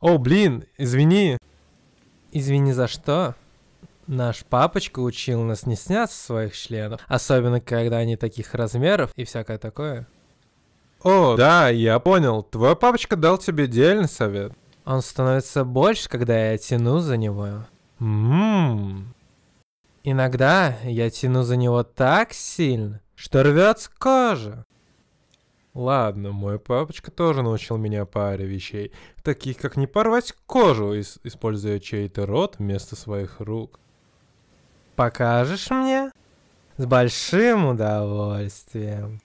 О, блин, извини. Извини за что? Наш папочка учил нас не снять своих членов, особенно когда они таких размеров и всякое такое. О, да, я понял. Твой папочка дал тебе дельный совет. Он становится больше, когда я тяну за него. Ммм. Иногда я тяну за него так сильно, что рвется кожа. Ладно, мой папочка тоже научил меня паре вещей, таких как не порвать кожу, используя чей-то рот вместо своих рук. Покажешь мне? С большим удовольствием.